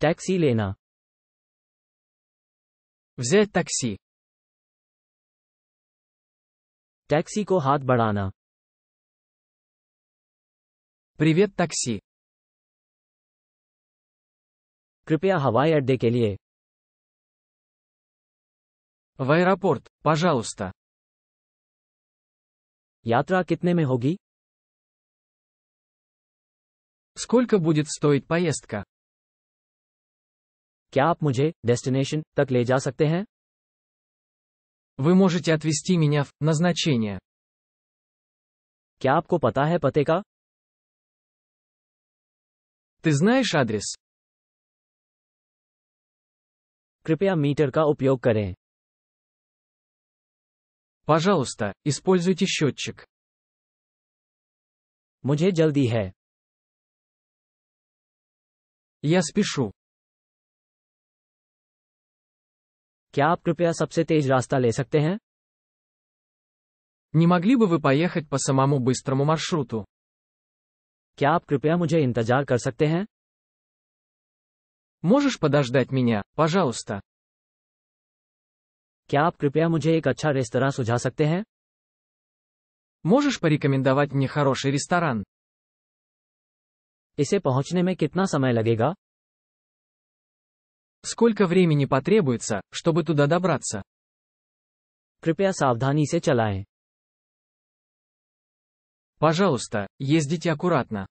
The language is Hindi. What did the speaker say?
टैक्सी लेना वजे टैक्सी टैक्सी को हाथ बढ़ाना प्रिवियत टैक्सी कृपया हवाई अड्डे के लिए वायरापोर्ट पाजाउस्ता यात्रा कितने में होगी स्कूल का बुजुद स्टोइ पाइस्त का क्या आप मुझे डेस्टिनेशन तक ले जा सकते हैं Вы можете отвезти меня в назначение. क्या आपको पता है पते का Ты знаешь адрес? कृपया मीटर का उपयोग करें Пожалуйста, используйте счетчик. मुझे जल्दी है Я спешу. क्या आप कृपया सबसे तेज रास्ता ले सकते हैं Не могли бы вы поехать по самому быстрому маршруту? क्या आप कृपया मुझे इंतजार कर सकते हैं Можешь подождать меня, пожалуйста? क्या आप कृपया मुझे एक अच्छा रेस्तरा सुझा सकते हैं Можешь порекомендовать мне хороший ресторан? इसे पहुंचने में कितना समय लगेगा Сколько времени потребуется, чтобы туда добраться? Крипя савдхани се чалаеं. Пожалуйста, ездите аккуратно.